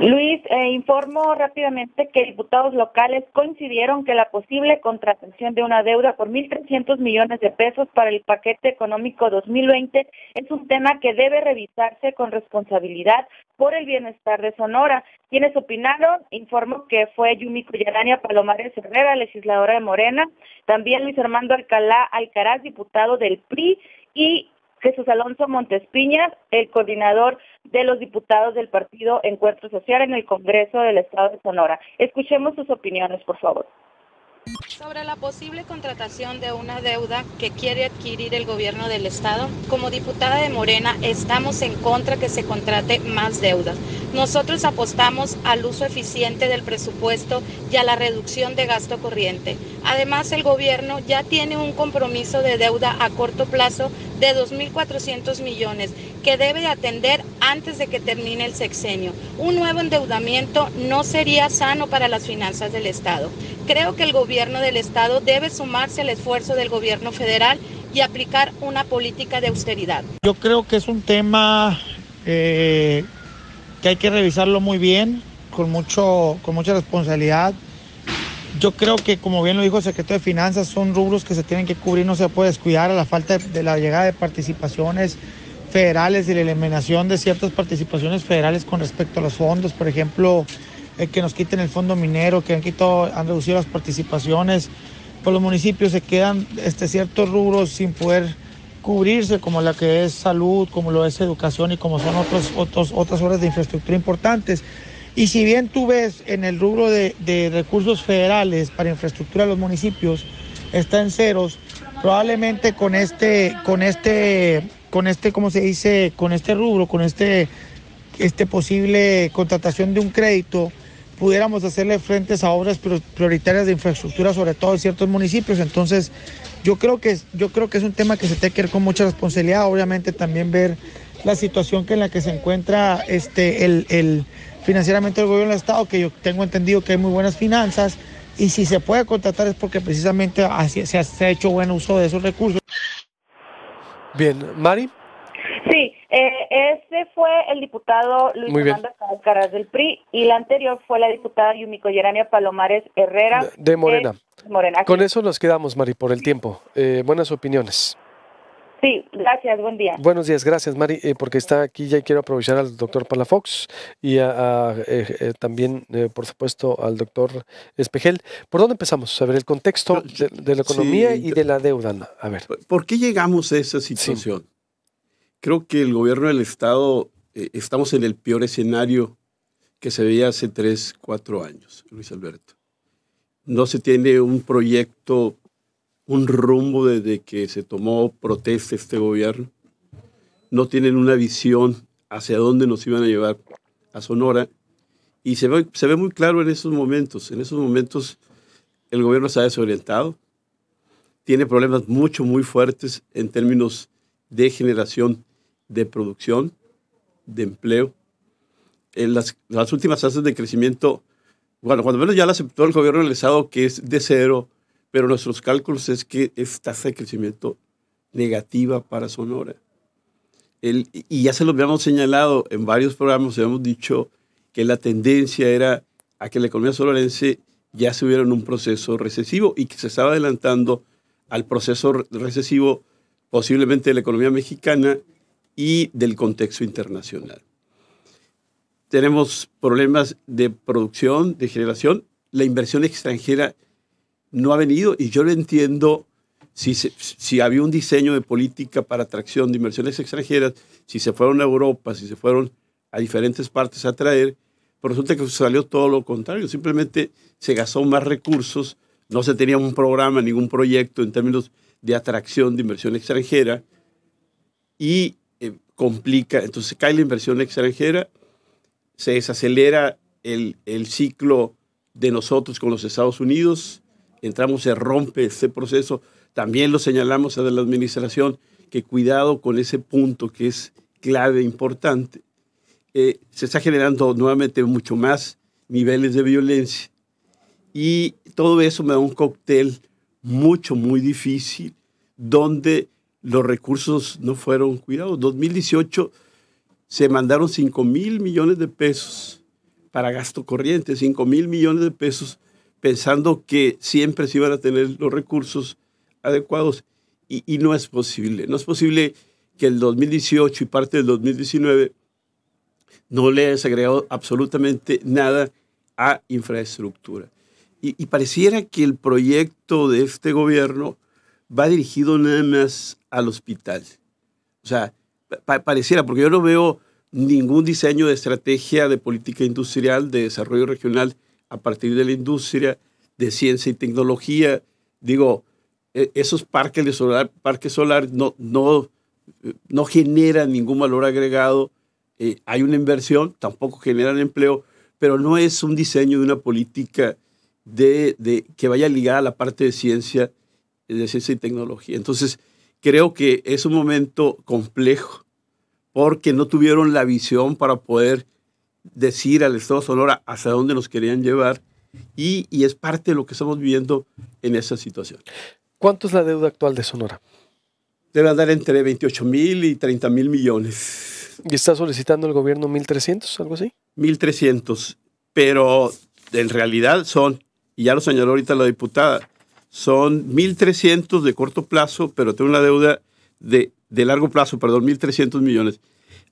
Luis, informó eh, informo rápidamente que diputados locales coincidieron que la posible contratación de una deuda por 1.300 millones de pesos para el paquete económico 2020 es un tema que debe revisarse con responsabilidad por el bienestar de Sonora. Quienes opinaron, informo que fue Yumi Cuyarania Palomares Herrera, legisladora de Morena, también Luis Armando Alcalá Alcaraz, diputado del PRI, y Jesús Alonso Montespiñas, el coordinador de los diputados del partido Encuentro Social en el Congreso del Estado de Sonora. Escuchemos sus opiniones, por favor. Sobre la posible contratación de una deuda que quiere adquirir el gobierno del Estado, como diputada de Morena estamos en contra que se contrate más deudas. Nosotros apostamos al uso eficiente del presupuesto y a la reducción de gasto corriente. Además, el gobierno ya tiene un compromiso de deuda a corto plazo de 2.400 millones que debe atender antes de que termine el sexenio. Un nuevo endeudamiento no sería sano para las finanzas del Estado. Creo que el gobierno del Estado debe sumarse al esfuerzo del gobierno federal y aplicar una política de austeridad. Yo creo que es un tema eh, que hay que revisarlo muy bien, con, mucho, con mucha responsabilidad, yo creo que, como bien lo dijo el secretario de Finanzas, son rubros que se tienen que cubrir, no se puede descuidar a la falta de, la llegada de participaciones federales y la eliminación de ciertas participaciones federales con respecto a los fondos, por ejemplo, eh, que nos quiten el fondo minero, que han quitado, han reducido las participaciones, por pues los municipios se quedan este, ciertos rubros sin poder cubrirse, como la que es salud, como lo es educación y como son otros, otros, otras obras de infraestructura importantes. Y si bien tú ves en el rubro de, recursos federales para infraestructura de los municipios, está en ceros, probablemente con este, con este, con este, ¿cómo se dice? Con este rubro, con este, este posible contratación de un crédito, pudiéramos hacerle frente a obras prioritarias de infraestructura, sobre todo en ciertos municipios. Entonces, yo creo que yo creo que es un tema que se tiene que ver con mucha responsabilidad, obviamente también ver la situación que en la que se encuentra este el financieramente el gobierno del Estado, que yo tengo entendido que hay muy buenas finanzas, y si se puede contratar es porque precisamente se ha hecho buen uso de esos recursos. Bien, Mari. Sí, eh, este ese fue el diputado Luis Fernando Caras del PRI y la anterior fue la diputada Yumiko Yerania Palomares Herrera. De Morena. Morena. Con eso nos quedamos, Mari, por el tiempo. Eh, buenas opiniones. Sí, gracias, buen día. Buenos días, gracias Mari, eh, porque está aquí ya quiero aprovechar al doctor Palafox y a, eh, eh, también, por supuesto, al doctor Espejel. ¿Por dónde empezamos? A ver, el contexto de, la economía y de la deuda. A ver. ¿Por qué llegamos a esa situación? Creo que el gobierno del Estado, estamos en el peor escenario que se veía hace tres, cuatro años, Luis Alberto. No se tiene un proyecto un rumbo desde que se tomó protesta este gobierno. No tienen una visión hacia dónde nos iban a llevar a Sonora. Y se ve, se ve muy claro en esos momentos. En esos momentos el gobierno está desorientado. Tiene problemas mucho, muy fuertes en términos de generación de producción, de empleo. En las, últimas tasas de crecimiento, bueno, cuando menos ya la aceptó el gobierno del Estado, que es de cero pero nuestros cálculos es que es tasa de crecimiento negativa para Sonora. y ya se lo habíamos señalado en varios programas, habíamos dicho que la tendencia era a que la economía sonorense ya se hubiera en un proceso recesivo y que se estaba adelantando al proceso recesivo posiblemente de la economía mexicana y del contexto internacional. Tenemos problemas de producción, de generación, la inversión extranjera no ha venido y yo lo entiendo. Si, si había un diseño de política para atracción de inversiones extranjeras, si se fueron a Europa, si se fueron a diferentes partes a traer, pues resulta que salió todo lo contrario. Simplemente se gastó más recursos, no se tenía un programa, ningún proyecto en términos de atracción de inversión extranjera y eh, complica. Entonces cae la inversión extranjera, se desacelera el, el ciclo de nosotros con los Estados Unidos, entramos, se rompe ese proceso. También lo señalamos a la administración, que cuidado con ese punto que es clave, importante. Eh, se está generando nuevamente mucho más niveles de violencia. Y todo eso me da un cóctel mucho, muy difícil, donde los recursos no fueron cuidados. 2018 se mandaron 5 mil millones de pesos para gasto corriente, 5 mil millones de pesos pensando que siempre se iban a tener los recursos adecuados y, no es posible. No es posible que el 2018 y parte del 2019 no le hayas agregado absolutamente nada a infraestructura. Y, pareciera que el proyecto de este gobierno va dirigido nada más al hospital. O sea, pareciera, porque yo no veo ningún diseño de estrategia de política industrial, de desarrollo regional a partir de la industria de ciencia y tecnología. Digo, e-, esos parques de solar, parques solar no, no, no generan ningún valor agregado. Eh, hay una inversión, tampoco generan empleo, pero no es un diseño de una política de, que vaya ligada a la parte de ciencia, de ciencia y tecnología. Entonces, creo que es un momento complejo porque no tuvieron la visión para poder decir al Estado de Sonora hasta dónde nos querían llevar y, es parte de lo que estamos viviendo en esa situación. ¿Cuánto es la deuda actual de Sonora? Debe andar entre 28 mil y 30 mil millones. ¿Y está solicitando el gobierno 1.300, algo así? 1.300, pero en realidad son, y ya lo señaló ahorita la diputada, son 1.300 de corto plazo, pero tengo una deuda de, de largo plazo, perdón, 1.300 millones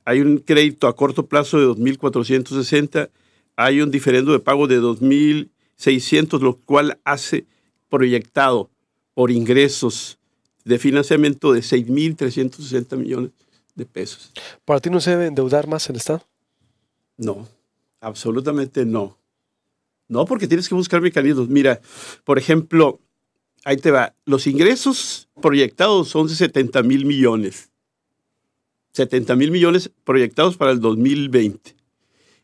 hay un crédito a corto plazo de 2.460, hay un diferendo de pago de 2.600, lo cual hace proyectado por ingresos de financiamiento de 6.360 millones de pesos. ¿Para ti no se debe endeudar más el Estado? No, absolutamente no. No, porque tienes que buscar mecanismos. Mira, por ejemplo, ahí te va, los ingresos proyectados son de 70 mil millones. 70 mil millones proyectados para el 2020.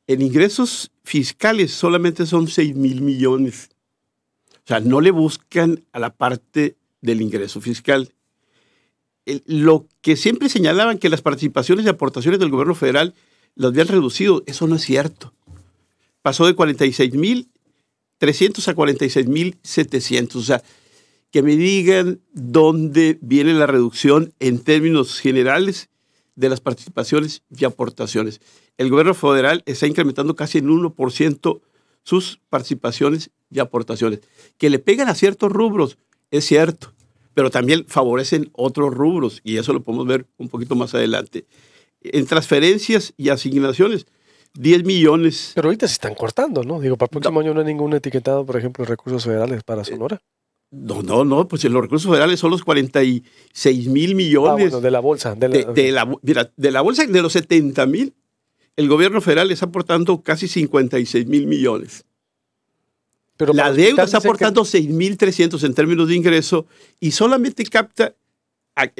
En ingresos fiscales solamente son 6 mil millones. O sea, no le buscan a la parte del ingreso fiscal. lo que siempre señalaban que las participaciones y aportaciones del gobierno federal las habían reducido, eso no es cierto. Pasó de 46 mil 300 a 46 mil 700. O sea, que me digan dónde viene la reducción en términos generales de las participaciones y aportaciones. El gobierno federal está incrementando casi en 1% sus participaciones y aportaciones, que le pegan a ciertos rubros, es cierto, pero también favorecen otros rubros y eso lo podemos ver un poquito más adelante. En transferencias y asignaciones, 10 millones. Pero ahorita se están cortando, ¿no? Digo, para el próximo año no hay ningún etiquetado, por ejemplo, recursos federales para eh, Sonora. No, no, no, pues los recursos federales son los 46 mil millones. Ah, de la bolsa. De la... mira, de la bolsa de los 70 mil, el gobierno federal está aportando casi 56 mil millones. Pero la deuda está aportando mil 6.300 en términos de ingreso y solamente capta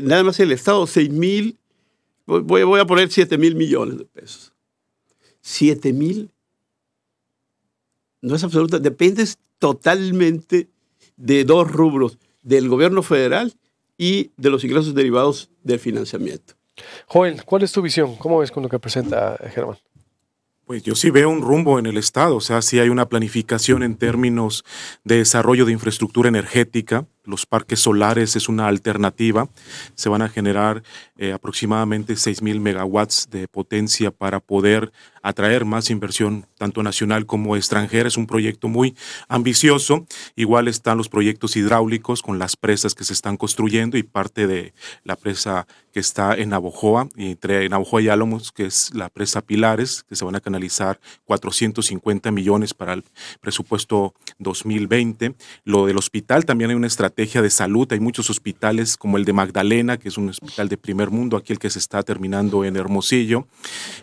nada más el Estado 6.000, voy, voy a poner 7 mil millones de pesos. 7 mil. no es absoluta, depende totalmente de dos rubros, del gobierno federal y de los ingresos derivados del financiamiento. Joel, ¿cuál es tu visión? ¿Cómo ves con lo que presenta eh, Germán? Pues yo sí veo un rumbo en el Estado, o sea, si hay una planificación en términos de desarrollo de infraestructura energética, los parques solares es una alternativa. Se van a generar eh, aproximadamente aproximadamente mil megawatts de potencia para poder atraer más inversión, tanto nacional como extranjera. Es un proyecto muy ambicioso. Igual están los proyectos hidráulicos con las presas que se están construyendo y parte de la presa que está en Abojoa, entre Navojoa y Álamos, que es la presa Pilares, que se van a canalizar 450 millones para el presupuesto 2020. Lo del hospital, también hay una estrategia de salud. Hay muchos hospitales como el de Magdalena, que es un hospital de primer mundo, aquí el que se está terminando en Hermosillo,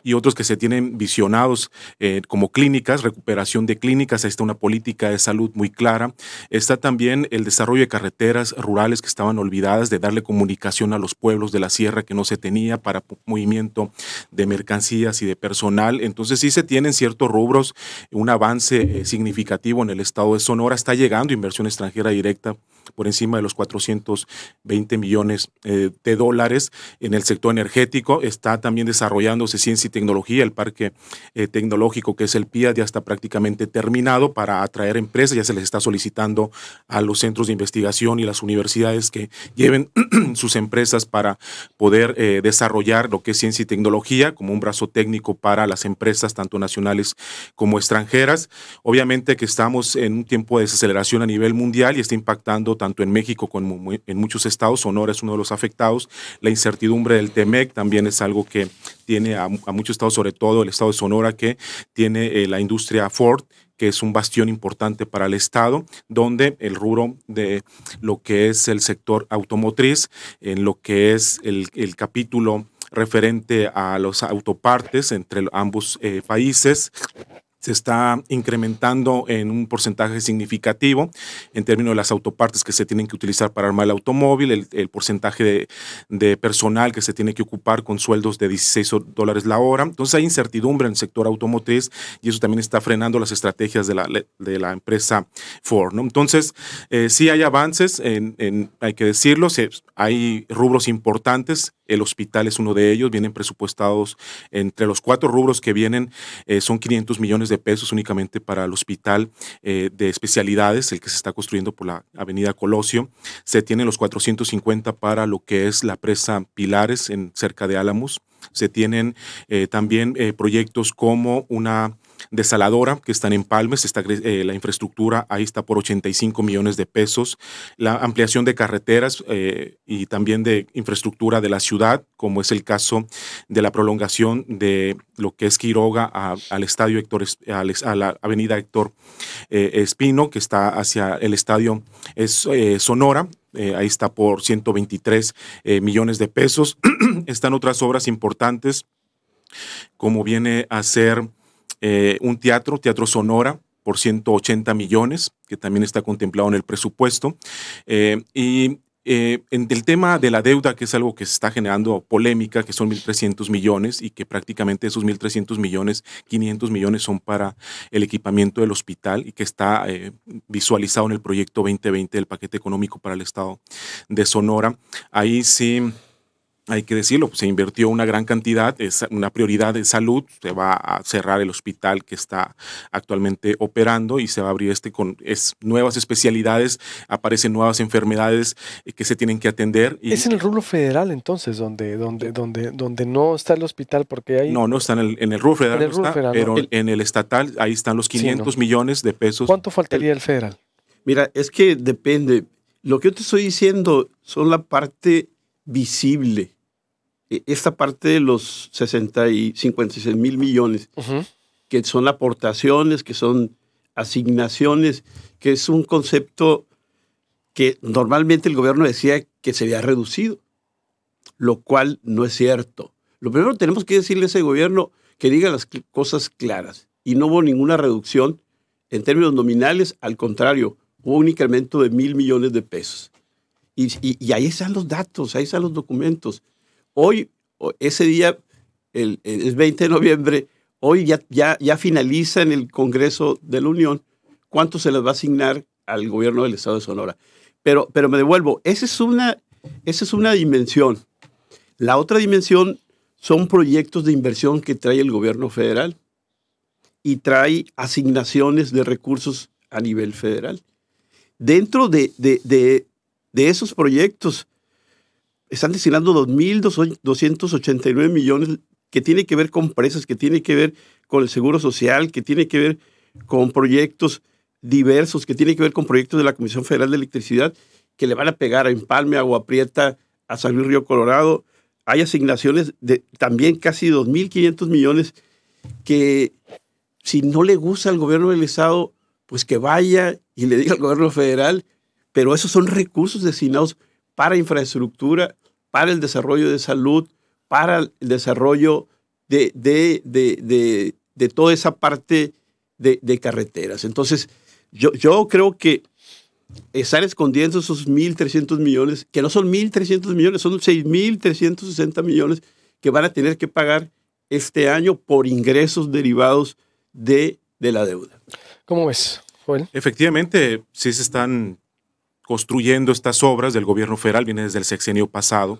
y otros que se tienen visionados eh, como clínicas, recuperación de clínicas. Ahí está una política de salud muy clara. Está también el desarrollo de carreteras rurales que estaban olvidadas, de darle comunicación a los pueblos de la sierra que no se tenía para movimiento de mercancías y de personal. Entonces sí se tienen ciertos rubros, un avance eh, significativo en el estado de Sonora. Está llegando inversión extranjera directa por encima de los 420 millones eh, de dólares. En el sector energético está también desarrollándose ciencia y tecnología, el parque eh, tecnológico que es el PIA ya está prácticamente terminado para atraer empresas, ya se les está solicitando a los centros de investigación y las universidades que lleven sus empresas para poder eh, desarrollar lo que es ciencia y tecnología como un brazo técnico para las empresas tanto nacionales como extranjeras. Obviamente que estamos en un tiempo de desaceleración a nivel mundial y está impactando tanto en México como en muchos estados. Sonora es uno de los afectados. La incertidumbre del TEMEC también es algo que tiene a, muchos estados, sobre todo el estado de Sonora, que tiene eh, la industria Ford que es un bastión importante para el Estado, donde el rubro de lo que es el sector automotriz, en lo que es el, capítulo referente a los autopartes entre ambos eh, países, se está incrementando en un porcentaje significativo en términos de las autopartes que se tienen que utilizar para armar el automóvil, el, porcentaje de, personal que se tiene que ocupar con sueldos de 16 dólares la hora. Entonces hay incertidumbre en el sector automotriz y eso también está frenando las estrategias de la, de la empresa Ford. Entonces eh, sí hay avances, en, en, hay que decirlo, hay rubros importantes el hospital es uno de ellos, vienen presupuestados entre los cuatro rubros que vienen, eh, son 500 millones de pesos únicamente para el hospital eh, de especialidades, el que se está construyendo por la avenida Colosio. Se tienen los 450 para lo que es la presa Pilares en cerca de Álamos. Se tienen eh, también proyectos como una desaladora que están en Palmes, está, eh, la infraestructura ahí está por 85 millones de pesos, la ampliación de carreteras eh, y también de infraestructura de la ciudad, como es el caso de la prolongación de lo que es Quiroga al estadio Héctor, a la avenida Héctor eh, Espino, que está hacia el estadio Sonora, ahí está por 123 millones de pesos. Están otras obras importantes, como viene a ser eh, un teatro, Teatro Sonora, por 180 millones, que también está contemplado en el presupuesto. Eh, y eh, en el tema de la deuda, que es algo que se está generando polémica, que son 1.300 millones y que prácticamente esos 1.300 millones, 500 millones son para el equipamiento del hospital y que está visualizado en el proyecto 2020 del paquete económico para el Estado de Sonora. Ahí sí hay que decirlo, se invirtió una gran cantidad, es una prioridad de salud, se va a cerrar el hospital que está actualmente operando y se va a abrir este con nuevas especialidades, aparecen nuevas enfermedades eh, que se tienen que atender. Y, es en el rubro federal entonces, donde, donde, donde, donde no está el hospital, porque hay... No, no está en el, en rubro federal, pero en el estatal ahí están los 500 millones de pesos. ¿Cuánto faltaría el federal? Mira, es que depende. Lo que yo te estoy diciendo son la parte visible. E, esta parte de los 60 y 56 mil millones, que son aportaciones, que son asignaciones, que es un concepto que normalmente el gobierno decía que se había reducido, lo cual no es cierto. Lo primero tenemos que decirle a ese gobierno que diga las cosas claras. Y no hubo ninguna reducción en términos nominales, al contrario, hubo un incremento de mil millones de pesos. Y, ahí están los datos, ahí están los documentos. Hoy, ese día, el, 20 de noviembre, hoy ya, ya, ya finaliza en el Congreso de la Unión cuánto se les va a asignar al gobierno del Estado de Sonora. Pero, pero me devuelvo, esa es, una, esa es una dimensión. La otra dimensión son proyectos de inversión que trae el gobierno federal y trae asignaciones de recursos a nivel federal. Dentro de, de esos proyectos están destinando 2.289 millones que tiene que ver con presas, que tiene que ver con el seguro social, que tiene que ver con proyectos diversos, que tiene que ver con proyectos de la Comisión Federal de Electricidad que le van a pegar a Empalme, a Agua Prieta, a San Luis Río Colorado. Hay asignaciones de también casi 2.500 millones que si no le gusta al gobierno del Estado, pues que vaya y le diga al gobierno federal pero esos son recursos destinados para infraestructura, para el desarrollo de salud, para el desarrollo de, de, de, toda esa parte de, carreteras. Entonces, yo, yo creo que están escondiendo esos 1.300 millones, que no son 1.300 millones, son 6.360 millones que van a tener que pagar este año por ingresos derivados de, de la deuda. ¿Cómo ves, Joel? Efectivamente, sí se están construyendo estas obras del gobierno federal, viene desde el sexenio pasado,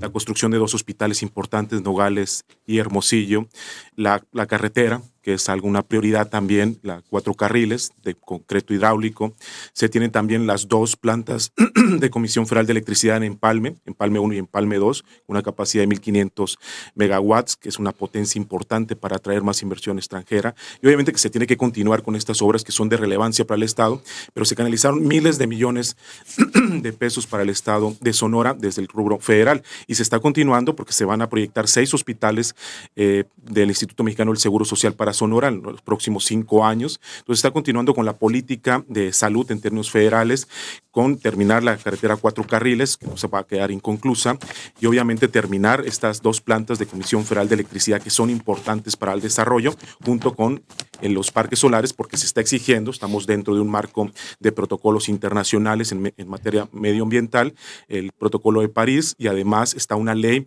la construcción de dos hospitales importantes, Nogales y Hermosillo, la, carretera, que es alguna prioridad también, la cuatro carriles de concreto hidráulico. Se tienen también las dos plantas de Comisión Federal de Electricidad en Empalme, Empalme 1 y Empalme 2, una capacidad de 1.500 megawatts, que es una potencia importante para atraer más inversión extranjera. Y obviamente que se tiene que continuar con estas obras que son de relevancia para el Estado, pero se canalizaron miles de millones de pesos para el Estado de Sonora desde el rubro federal y se está continuando porque se van a proyectar seis hospitales eh, del Instituto Mexicano del Seguro Social para Sonora en los próximos cinco años. Entonces está continuando con la política de salud en términos federales, con terminar la carretera cuatro carriles, que no se va a quedar inconclusa, y obviamente terminar estas dos plantas de Comisión Federal de Electricidad que son importantes para el desarrollo, junto con en los parques solares porque se está exigiendo, estamos dentro de un marco de protocolos internacionales en, materia medioambiental, el protocolo de París y además está una ley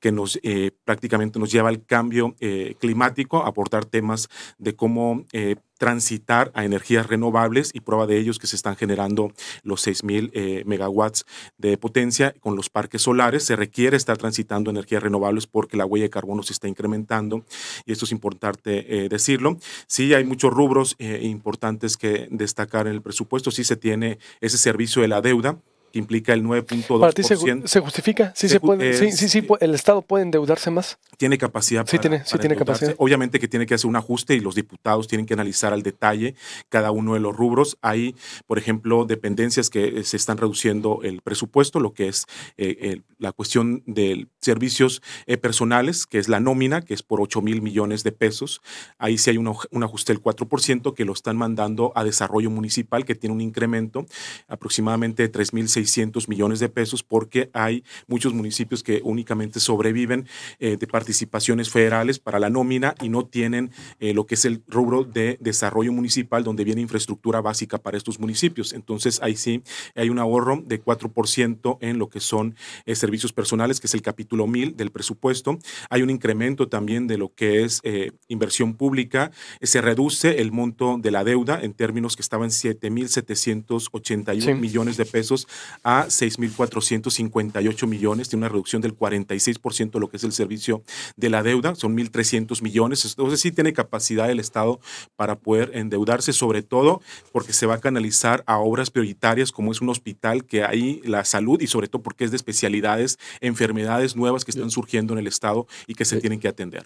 que nos eh, prácticamente nos lleva al cambio eh, climático, a aportar temas de cómo... Eh, transitar a energías renovables y prueba de ello es que se están generando los 6.000 eh, megawatts de potencia con los parques solares. Se requiere estar transitando energías renovables porque la huella de carbono se está incrementando y esto es importante eh, decirlo. Sí, hay muchos rubros eh, importantes que destacar en el presupuesto. Sí se tiene ese servicio de la deuda implica el 9.2%. se, justifica? Sí, se, puede, sí, sí, sí, el Estado puede endeudarse más. Tiene capacidad. Sí, tiene, sí tiene capacidad. Obviamente que tiene que hacer un ajuste y los diputados tienen que analizar al detalle cada uno de los rubros. Hay, por ejemplo, dependencias que eh, se están reduciendo el presupuesto, lo que es eh, la cuestión de servicios eh, personales, que es la nómina, que es por 8 mil millones de pesos. Ahí sí hay un, ajuste del 4% que lo están mandando a desarrollo municipal, que tiene un incremento aproximadamente de 3.600 millones de pesos porque hay muchos municipios que únicamente sobreviven eh, de participaciones federales para la nómina y no tienen eh, lo que es el rubro de desarrollo municipal donde viene infraestructura básica para estos municipios. Entonces ahí sí hay un ahorro de 4% en lo que son eh, servicios personales, que es el capítulo 1000 del presupuesto. Hay un incremento también de lo que es inversión pública. Se reduce el monto de la deuda en términos que estaban 7.781 millones de pesos a 6.458 millones, tiene una reducción del 46% de lo que es el servicio de la deuda, son 1.300 millones, entonces sí tiene capacidad el Estado para poder endeudarse, sobre todo porque se va a canalizar a obras prioritarias como es un hospital que hay la salud y sobre todo porque es de especialidades, enfermedades nuevas que están surgiendo en el Estado y que se tienen que atender.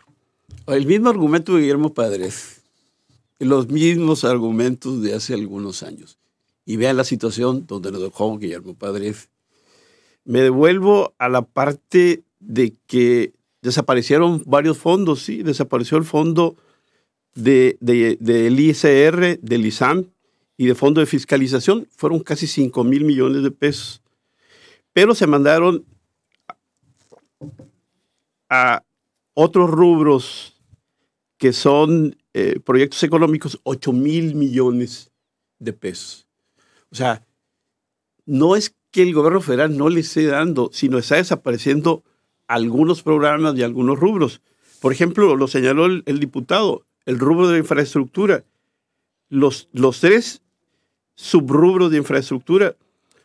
El mismo argumento de Guillermo Padres, los mismos argumentos de hace algunos años y vean la situación donde nos dejó Guillermo Padre. Me devuelvo a la parte de que desaparecieron varios fondos, sí, desapareció el fondo del ISR, del ISAM y de fondo de fiscalización, fueron casi 5 mil millones de pesos. Pero se mandaron a otros rubros que son eh, proyectos económicos, 8 mil millones de pesos. O sea, no es que el gobierno federal no le esté dando, sino está desapareciendo algunos programas y algunos rubros. Por ejemplo, lo señaló el, diputado, el rubro de infraestructura. Los, los tres subrubros de infraestructura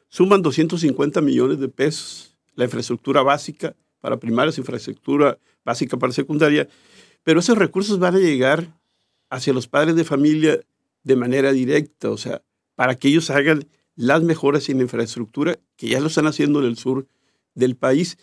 suman 250 millones de pesos. La infraestructura básica para primarias, infraestructura básica para secundaria. Pero esos recursos van a llegar hacia los padres de familia de manera directa. O sea, para que ellos hagan las mejoras en infraestructura que ya lo están haciendo en el sur del país.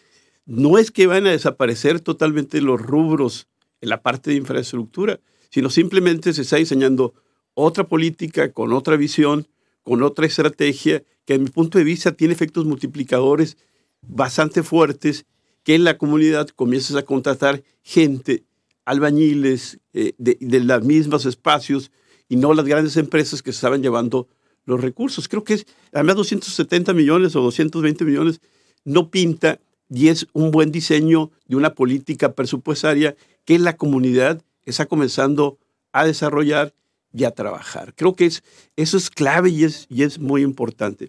No es que van a desaparecer totalmente los rubros en la parte de infraestructura, sino simplemente se está diseñando otra política con otra visión, con otra estrategia que en mi punto de vista tiene efectos multiplicadores bastante fuertes, que en la comunidad comiences a contratar gente, albañiles eh, de, de los mismos espacios y no las grandes empresas que se estaban llevando los recursos. Creo que es, además 270 millones o 220 millones no pinta y es un buen diseño de una política presupuestaria que la comunidad está comenzando a desarrollar y a trabajar. Creo que es, eso es clave y es, y es muy importante.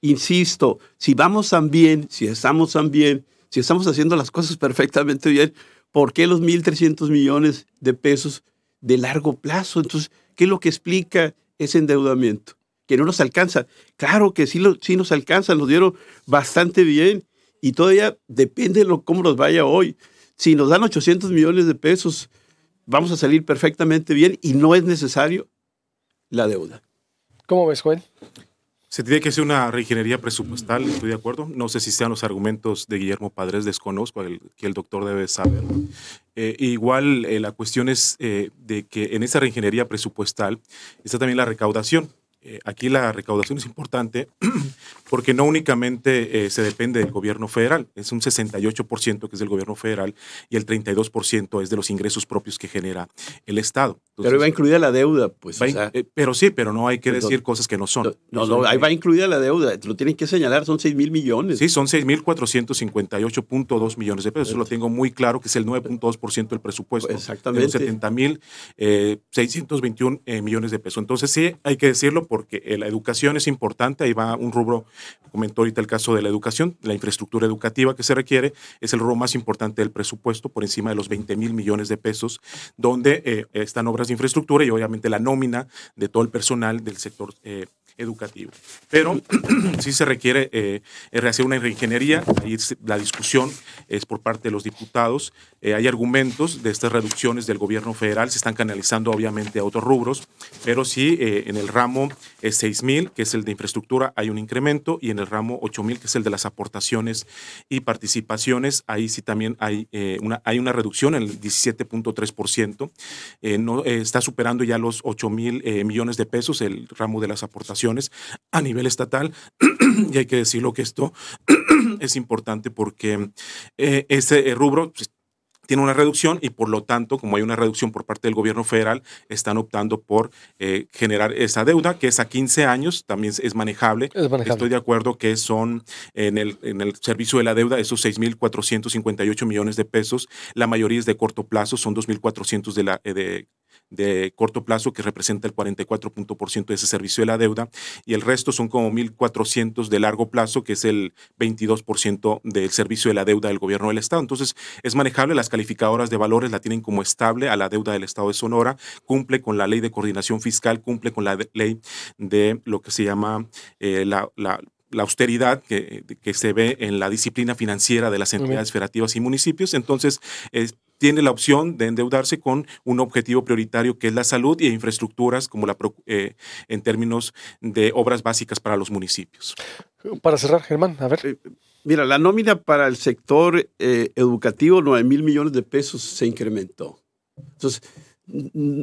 Insisto, si vamos tan bien, si estamos tan bien, si estamos haciendo las cosas perfectamente bien, ¿por qué los 1.300 millones de pesos de largo plazo? Entonces, ¿qué es lo que explica ese endeudamiento? que no nos alcanza. Claro que sí, lo, sí nos alcanza, nos dieron bastante bien y todavía depende de cómo nos vaya hoy. Si nos dan 800 millones de pesos, vamos a salir perfectamente bien y no es necesario la deuda. ¿Cómo ves, Juan? Se tiene que hacer una reingeniería presupuestal, estoy de acuerdo. No sé si sean los argumentos de Guillermo Padres, desconozco, el, que el doctor debe saber. Eh, igual eh, la cuestión es eh, de que en esa reingeniería presupuestal está también la recaudación. Eh, aquí la recaudación es importante porque no únicamente eh, se depende del gobierno federal, es un 68% que es del gobierno federal y el 32% es de los ingresos propios que genera el Estado pero va incluida la deuda, pues. Eh, pero sí, pero no hay que pues, decir cosas que no son. No, no, ahí va incluida la deuda. Lo tienen que señalar, son 6 mil millones. Sí, son mil 6.458.2 millones de pesos. Eso lo tengo muy claro, que es el 9.2% del presupuesto. exactamente. De mil eh, eh, millones de pesos. Entonces sí, hay que decirlo porque eh, la educación es importante. Ahí va un rubro, comentó ahorita el caso de la educación, la infraestructura educativa que se requiere es el rubro más importante del presupuesto, por encima de los 20 mil millones de pesos, donde están obras infraestructura y obviamente la nómina de todo el personal del sector eh, educativo. Pero sí se requiere eh, una ingeniería, ahí la discusión es por parte de los diputados, eh, hay argumentos de estas reducciones del gobierno federal, se están canalizando obviamente a otros rubros, pero sí eh, en el ramo 6.000, eh, que es el de infraestructura, hay un incremento, y en el ramo 8.000, que es el de las aportaciones y participaciones, ahí sí también hay, una, hay una reducción en el 17.3%, no, está superando ya los mil millones de pesos el ramo de las aportaciones a nivel estatal. y hay que decirlo que esto es importante porque eh, ese eh, rubro... Pues, tiene una reducción y por lo tanto, como hay una reducción por parte del gobierno federal, están optando por eh, generar esa deuda, que es a 15 años, también es manejable. Estoy de acuerdo que son en el, en el servicio de la deuda esos 6.458 millones de pesos, la mayoría es de corto plazo, son 2.400 de, la, de de corto plazo que representa el 44% de ese servicio de la deuda y el resto son como 1.400 de largo plazo que es el 22% del servicio de la deuda del gobierno del estado. Entonces es manejable, las calificadoras de valores la tienen como estable a la deuda del estado de Sonora, cumple con la ley de coordinación fiscal, cumple con la ley de lo que se llama eh, la, austeridad que, que, se ve en la disciplina financiera de las entidades federativas y municipios. Entonces, es tiene la opción de endeudarse con un objetivo prioritario que es la salud y infraestructuras como la, eh, en términos de obras básicas para los municipios. Para cerrar, Germán, a ver. Eh, mira, la nómina para el sector eh, educativo, 9 mil millones de pesos, se incrementó. Entonces,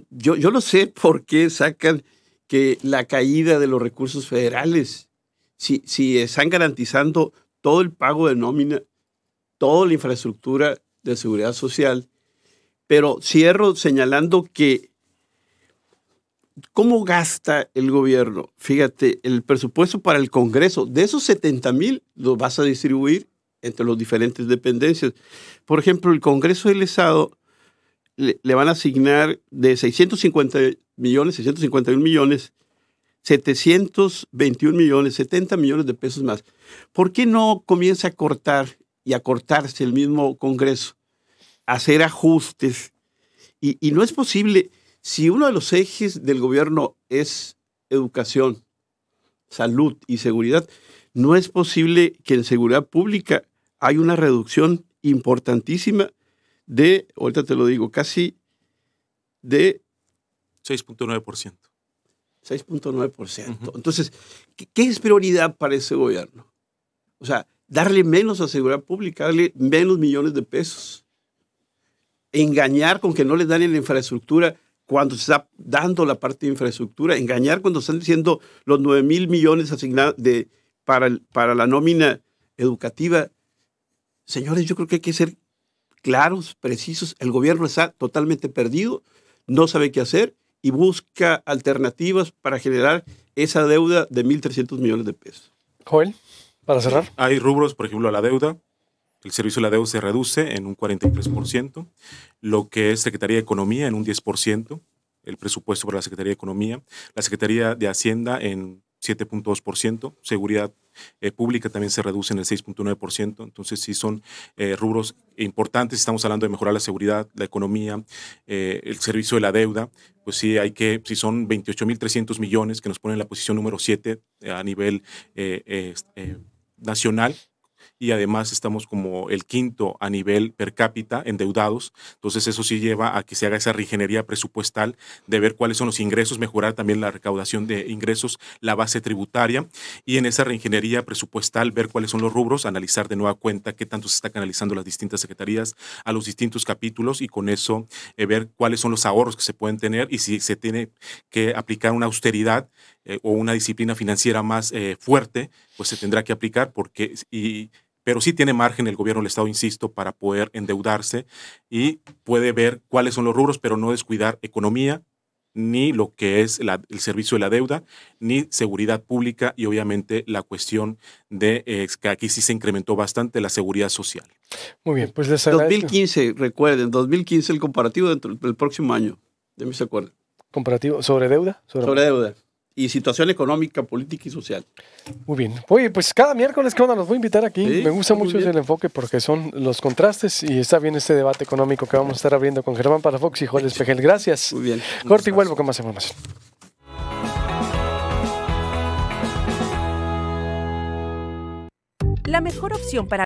yo, no sé por qué sacan que la caída de los recursos federales, si, si están garantizando todo el pago de nómina, toda la infraestructura de Seguridad Social, pero cierro señalando que cómo gasta el gobierno. Fíjate, el presupuesto para el Congreso, de esos 70 mil lo vas a distribuir entre las diferentes dependencias. Por ejemplo, el Congreso del Estado le, le, van a asignar de 650 millones, 651 millones, 721 millones, 70 millones de pesos más. ¿Por qué no comienza a cortar y acortarse el mismo Congreso, hacer ajustes. Y, no es posible, si uno de los ejes del gobierno es educación, salud y seguridad, no es posible que en seguridad pública hay una reducción importantísima de, ahorita te lo digo, casi de... 6.9%. 6.9%. Entonces, ¿qué, ¿qué, es prioridad para ese gobierno? O sea, darle menos a seguridad pública, darle menos millones de pesos, engañar con que no le dan en la infraestructura cuando se está dando la parte de infraestructura, engañar cuando están diciendo los 9 mil millones asignados de, para, para la nómina educativa. Señores, yo creo que hay que ser claros, precisos. El gobierno está totalmente perdido, no sabe qué hacer y busca alternativas para generar esa deuda de 1.300 millones de pesos. Joel. Para cerrar. Hay rubros, por ejemplo, a la deuda. El servicio de la deuda se reduce en un 43%, lo que es Secretaría de Economía en un 10%, el presupuesto para la Secretaría de Economía, la Secretaría de Hacienda en 7.2%, seguridad eh, pública también se reduce en el 6.9%, entonces sí son eh, rubros importantes, estamos hablando de mejorar la seguridad, la economía, eh, el servicio de la deuda, pues sí hay que, si son 28.300 millones que nos ponen en la posición número 7 a nivel nacional y además estamos como el quinto a nivel per cápita endeudados. Entonces eso sí lleva a que se haga esa reingeniería presupuestal de ver cuáles son los ingresos, mejorar también la recaudación de ingresos, la base tributaria y en esa reingeniería presupuestal ver cuáles son los rubros, analizar de nueva cuenta qué tanto se está canalizando las distintas secretarías a los distintos capítulos y con eso eh, ver cuáles son los ahorros que se pueden tener y si se tiene que aplicar una austeridad eh, o una disciplina financiera más eh, fuerte, pues se tendrá que aplicar porque... Y, pero sí tiene margen el gobierno del Estado, insisto, para poder endeudarse y puede ver cuáles son los rubros, pero no descuidar economía, ni lo que es el servicio de la deuda, ni seguridad pública y obviamente la cuestión de eh, que aquí sí se incrementó bastante la seguridad social. Muy bien, pues les agradezco. 2015, recuerden, 2015 el comparativo dentro del próximo año, de mí se ¿Comparativo sobre deuda? sobre deuda y situación económica, política y social. Muy bien. Oye, pues cada miércoles, que onda? Los voy a invitar aquí. Me gusta mucho el enfoque porque son los contrastes y está bien este debate económico que vamos a estar abriendo con Germán Palafox y Jorge Espejel. Gracias. Muy bien. Corte y vuelvo con más información. La mejor opción para